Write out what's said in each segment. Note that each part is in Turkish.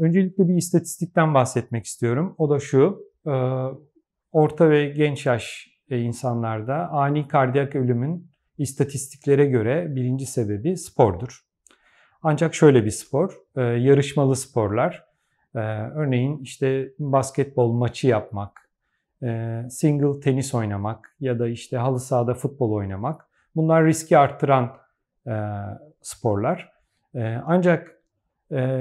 Öncelikle bir istatistikten bahsetmek istiyorum. O da şu, e, orta ve genç yaş e, insanlarda ani kardiyak ölümün istatistiklere göre birinci sebebi spordur. Ancak şöyle bir spor, e, yarışmalı sporlar. Örneğin işte basketbol maçı yapmak, single tenis oynamak ya da işte halı sahada futbol oynamak. Bunlar riski arttıran sporlar. Ancak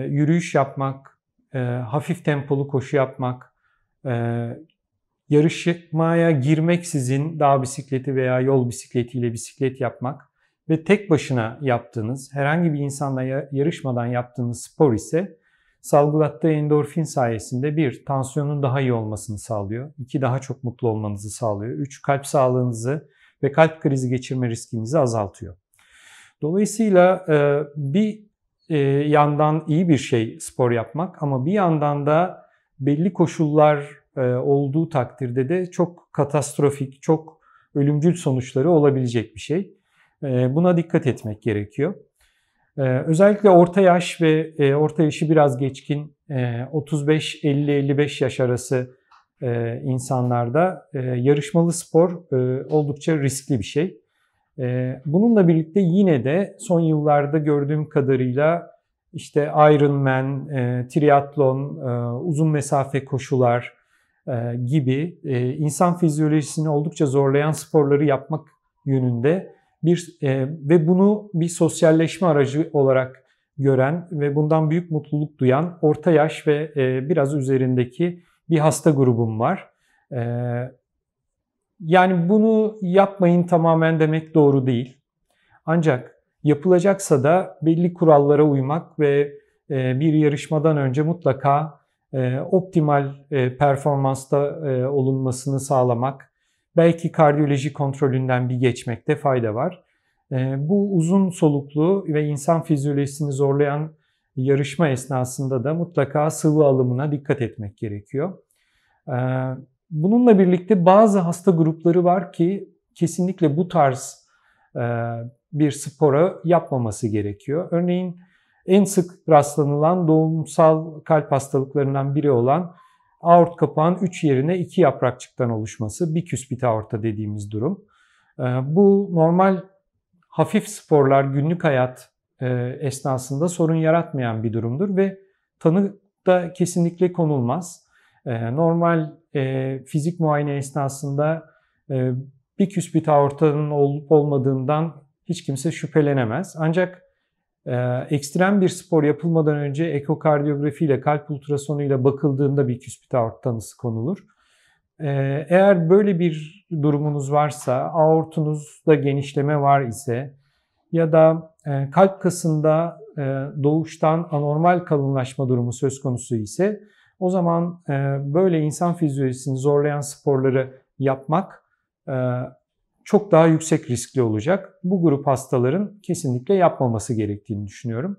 yürüyüş yapmak, e, hafif tempolu koşu yapmak, e, yarışmaya girmeksizin dağ bisikleti veya yol bisikletiyle bisiklet yapmak ve tek başına yaptığınız, herhangi bir insanla yarışmadan yaptığınız spor ise salgılattığı endorfin sayesinde bir, tansiyonun daha iyi olmasını sağlıyor. iki daha çok mutlu olmanızı sağlıyor. Üç, kalp sağlığınızı ve kalp krizi geçirme riskinizi azaltıyor. Dolayısıyla ee, bir e, yandan iyi bir şey spor yapmak ama bir yandan da belli koşullar e, olduğu takdirde de çok katastrofik, çok ölümcül sonuçları olabilecek bir şey. E, buna dikkat etmek gerekiyor. E, özellikle orta yaş ve e, orta yaşı biraz geçkin e, 35-50-55 yaş arası e, insanlarda e, yarışmalı spor e, oldukça riskli bir şey. Ee, bununla birlikte yine de son yıllarda gördüğüm kadarıyla işte Ironman, e, triatlon, e, uzun mesafe koşular e, gibi insan fizyolojisini oldukça zorlayan sporları yapmak yönünde bir ve bunu bir sosyalleşme aracı olarak gören ve bundan büyük mutluluk duyan orta yaş ve biraz üzerindeki bir hasta grubum var. Yani bunu yapmayın tamamen demek doğru değil. Ancak yapılacaksa da belli kurallara uymak ve e, bir yarışmadan önce mutlaka e, optimal e, performansta olunmasını sağlamak, belki kardiyoloji kontrolünden bir geçmekte fayda var. Bu uzun soluklu ve insan fizyolojisini zorlayan yarışma esnasında da mutlaka sıvı alımına dikkat etmek gerekiyor. Bununla birlikte bazı hasta grupları var ki kesinlikle bu tarz e, bir spora yapmaması gerekiyor. Örneğin en sık rastlanılan doğumsal kalp hastalıklarından biri olan aort kapağın 3 yerine 2 yaprakçıktan oluşması, bir küspit aorta dediğimiz durum. E, bu normal hafif sporlar günlük hayat e, esnasında sorun yaratmayan bir durumdur ve tanı da kesinlikle konulmaz. Ee, normal e, fizik muayene esnasında e, bir küspit aortanın olup olmadığından hiç kimse şüphelenemez. Ancak e, ekstrem bir spor yapılmadan önce ekokardiyografi ile kalp ultrasonu ile bakıldığında bir küspit aort tanısı konulur. Eğer böyle bir durumunuz varsa, aortunuzda genişleme var ise ya da kalp kasında doğuştan anormal kalınlaşma durumu söz konusu ise o zaman e, böyle insan fizyolojisini zorlayan sporları yapmak e, çok daha yüksek riskli olacak. Bu grup hastaların kesinlikle yapmaması gerektiğini düşünüyorum.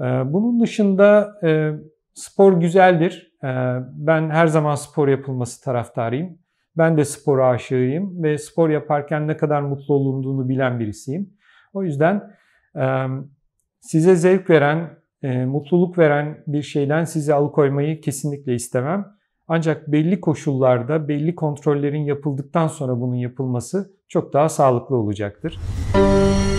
E, bunun dışında e, spor güzeldir. E, ben her zaman spor yapılması taraftarıyım. Ben de spor aşığıyım ve spor yaparken ne kadar mutlu olunduğunu bilen birisiyim. O yüzden e, size zevk veren e, mutluluk veren bir şeyden sizi alıkoymayı kesinlikle istemem. Ancak belli koşullarda, belli kontrollerin yapıldıktan sonra bunun yapılması çok daha sağlıklı olacaktır. Müzik